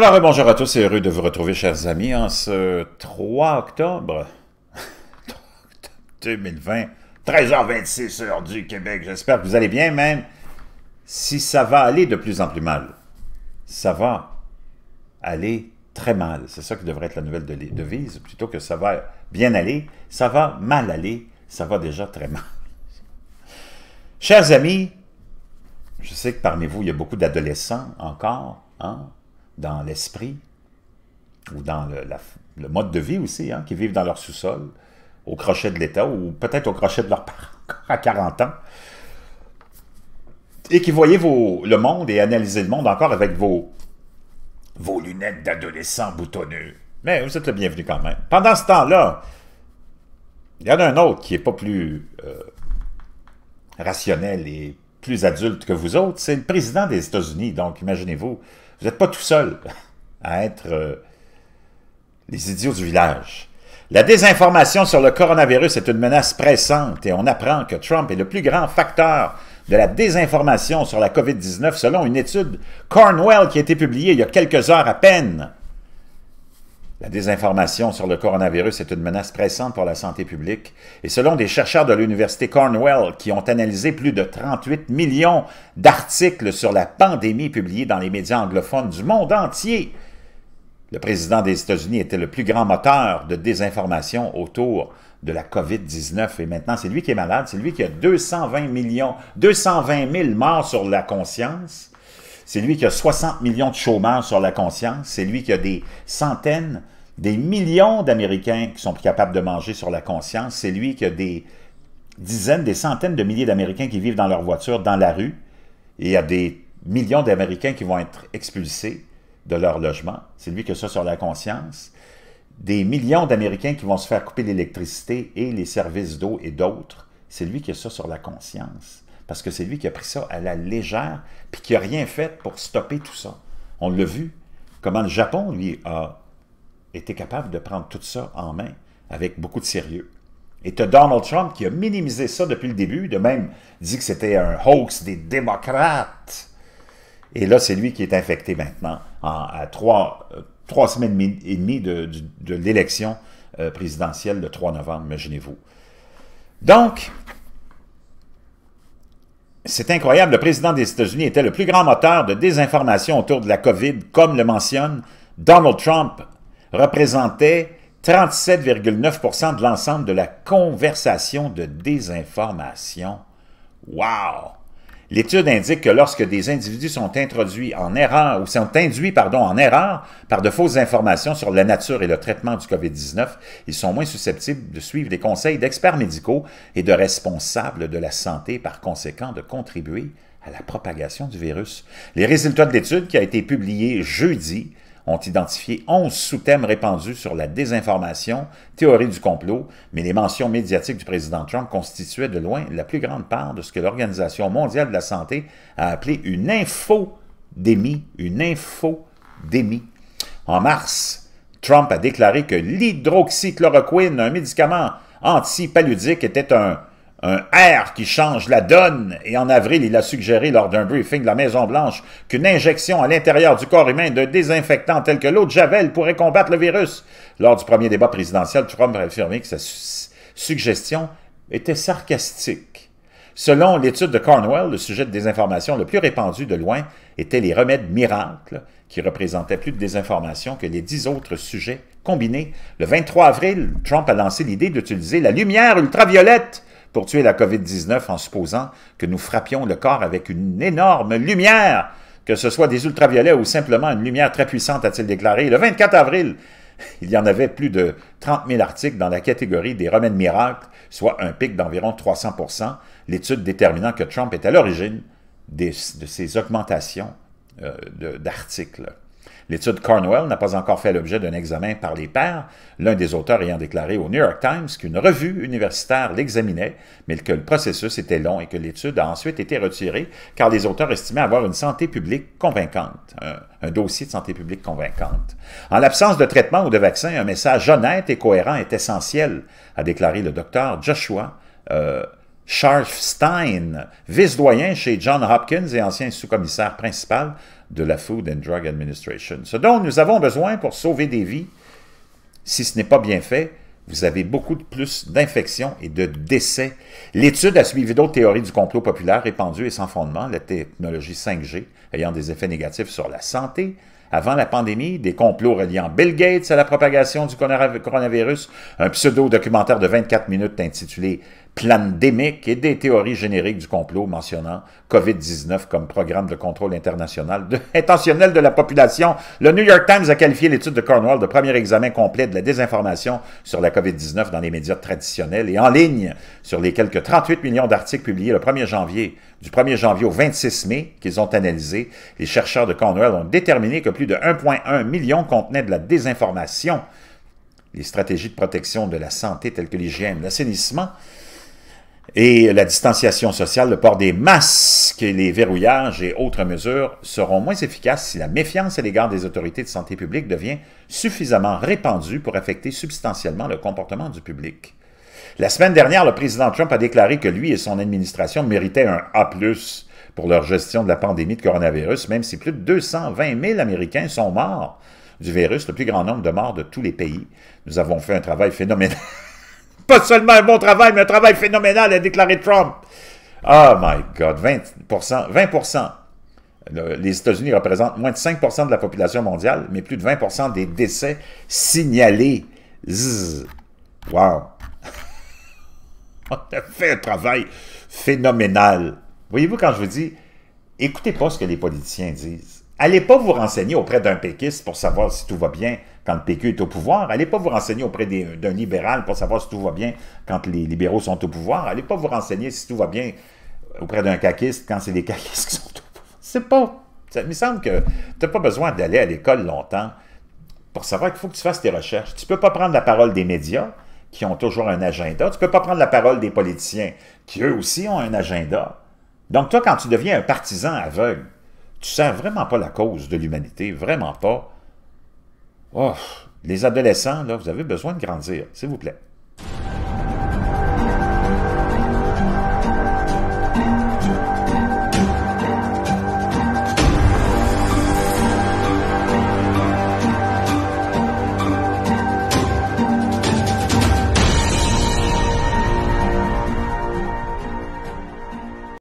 Alors, bonjour à tous et heureux de vous retrouver, chers amis, en ce 3 octobre 2020, 13h26 heure du Québec. J'espère que vous allez bien, même si ça va aller de plus en plus mal. Ça va aller très mal. C'est ça qui devrait être la nouvelle devise. Plutôt que ça va bien aller, ça va mal aller, ça va déjà très mal. Chers amis, je sais que parmi vous, il y a beaucoup d'adolescents encore, hein? dans l'esprit ou dans le, mode de vie aussi, hein, qui vivent dans leur sous-sol, au crochet de l'État ou peut-être au crochet de leurs parents à 40 ans, et qui voyaient le monde et analysaient le monde encore avec vos, lunettes d'adolescent boutonneux. Mais vous êtes le bienvenu quand même. Pendant ce temps-là, il y en a un autre qui n'est pas plus euh, rationnel et plus adulte que vous autres, c'est le président des États-Unis. Donc, imaginez-vous, vous n'êtes pas tout seul à être euh, les idiots du village. La désinformation sur le coronavirus est une menace pressante et on apprend que Trump est le plus grand facteur de la désinformation sur la COVID-19 selon une étude Cornwell qui a été publiée il y a quelques heures à peine. La désinformation sur le coronavirus est une menace pressante pour la santé publique et selon des chercheurs de l'université Cornwell qui ont analysé plus de 38 millions d'articles sur la pandémie publiés dans les médias anglophones du monde entier, le président des États-Unis était le plus grand moteur de désinformation autour de la COVID-19 et maintenant c'est lui qui est malade, c'est lui qui a 220 millions, 220 000 morts sur la conscience c'est lui qui a 60 millions de chômeurs sur la conscience. C'est lui qui a des centaines, des millions d'Américains qui sont plus capables de manger sur la conscience. C'est lui qui a des dizaines, des centaines de milliers d'Américains qui vivent dans leur voiture, dans la rue. Et il y a des millions d'Américains qui vont être expulsés de leur logement. C'est lui qui a ça sur la conscience. Des millions d'Américains qui vont se faire couper l'électricité et les services d'eau et d'autres. C'est lui qui a ça sur la conscience parce que c'est lui qui a pris ça à la légère, puis qui n'a rien fait pour stopper tout ça. On l'a vu, comment le Japon, lui, a été capable de prendre tout ça en main avec beaucoup de sérieux. Et tu Donald Trump qui a minimisé ça depuis le début, de même dit que c'était un hoax des démocrates. Et là, c'est lui qui est infecté maintenant, à euh, trois, semaines et demie de, de l'élection euh, présidentielle le 3 novembre, imaginez-vous. Donc, c'est incroyable, le président des États-Unis était le plus grand moteur de désinformation autour de la COVID, comme le mentionne Donald Trump, représentait 37,9 de l'ensemble de la conversation de désinformation. Wow! L'étude indique que lorsque des individus sont introduits en erreur ou sont induits pardon, en erreur par de fausses informations sur la nature et le traitement du COVID-19, ils sont moins susceptibles de suivre les conseils d'experts médicaux et de responsables de la santé par conséquent de contribuer à la propagation du virus. Les résultats de l'étude qui a été publiée jeudi ont identifié 11 sous-thèmes répandus sur la désinformation, théorie du complot, mais les mentions médiatiques du président Trump constituaient de loin la plus grande part de ce que l'Organisation mondiale de la santé a appelé une infodémie, une infodémie. En mars, Trump a déclaré que l'hydroxychloroquine, un médicament antipaludique, était un un R qui change la donne. Et en avril, il a suggéré lors d'un briefing de la Maison-Blanche qu'une injection à l'intérieur du corps humain d'un désinfectant tel que l'eau de Javel pourrait combattre le virus. Lors du premier débat présidentiel, Trump a affirmé que sa suggestion était sarcastique. Selon l'étude de Cornwell, le sujet de désinformation le plus répandu de loin était les remèdes miracles, qui représentaient plus de désinformation que les dix autres sujets combinés. Le 23 avril, Trump a lancé l'idée d'utiliser la lumière ultraviolette pour tuer la COVID-19 en supposant que nous frappions le corps avec une énorme lumière, que ce soit des ultraviolets ou simplement une lumière très puissante, a-t-il déclaré. Le 24 avril, il y en avait plus de 30 000 articles dans la catégorie des remèdes miracles, soit un pic d'environ 300 l'étude déterminant que Trump est à l'origine de ces augmentations euh, d'articles. L'étude Cornwell n'a pas encore fait l'objet d'un examen par les pairs, l'un des auteurs ayant déclaré au New York Times qu'une revue universitaire l'examinait, mais que le processus était long et que l'étude a ensuite été retirée car les auteurs estimaient avoir une santé publique convaincante, un, dossier de santé publique convaincante. En l'absence de traitement ou de vaccin, un message honnête et cohérent est essentiel, a déclaré le docteur Joshua. Euh, Stein, vice-doyen chez John Hopkins et ancien sous-commissaire principal de la Food and Drug Administration. Ce dont nous avons besoin pour sauver des vies, si ce n'est pas bien fait, vous avez beaucoup de plus d'infections et de décès. L'étude a suivi d'autres théories du complot populaire répandues et sans fondement, la technologie 5G ayant des effets négatifs sur la santé, avant la pandémie, des complots reliant Bill Gates à la propagation du coronavirus, un pseudo-documentaire de 24 minutes intitulé plandémique et des théories génériques du complot mentionnant COVID-19 comme programme de contrôle international de, intentionnel de la population. Le New York Times a qualifié l'étude de Cornwall de premier examen complet de la désinformation sur la COVID-19 dans les médias traditionnels et en ligne sur les quelques 38 millions d'articles publiés le 1er janvier, du 1er janvier au 26 mai qu'ils ont analysés. Les chercheurs de Cornwall ont déterminé que plus de 1,1 million contenaient de la désinformation. Les stratégies de protection de la santé telles que l'hygiène, l'assainissement, et la distanciation sociale, le port des masques les verrouillages et autres mesures seront moins efficaces si la méfiance à l'égard des autorités de santé publique devient suffisamment répandue pour affecter substantiellement le comportement du public. La semaine dernière, le président Trump a déclaré que lui et son administration méritaient un A+, pour leur gestion de la pandémie de coronavirus, même si plus de 220 000 Américains sont morts du virus, le plus grand nombre de morts de tous les pays. Nous avons fait un travail phénoménal pas seulement un bon travail, mais un travail phénoménal, a déclaré Trump. Oh my God, 20%, 20%. les États-Unis représentent moins de 5% de la population mondiale, mais plus de 20% des décès signalés. Zzz. Wow. On a fait un travail phénoménal. Voyez-vous, quand je vous dis, écoutez pas ce que les politiciens disent. Allez pas vous renseigner auprès d'un péquiste pour savoir si tout va bien quand le PQ est au pouvoir. Allez pas vous renseigner auprès d'un libéral pour savoir si tout va bien quand les libéraux sont au pouvoir. Allez pas vous renseigner si tout va bien auprès d'un caquiste quand c'est les caquistes qui sont au pouvoir. C'est pas... Ça me semble que tu n'as pas besoin d'aller à l'école longtemps pour savoir qu'il faut que tu fasses tes recherches. Tu ne peux pas prendre la parole des médias qui ont toujours un agenda. Tu peux pas prendre la parole des politiciens qui eux aussi ont un agenda. Donc toi, quand tu deviens un partisan aveugle, tu sers vraiment pas la cause de l'humanité, vraiment pas. Oh, les adolescents, là, vous avez besoin de grandir, s'il vous plaît.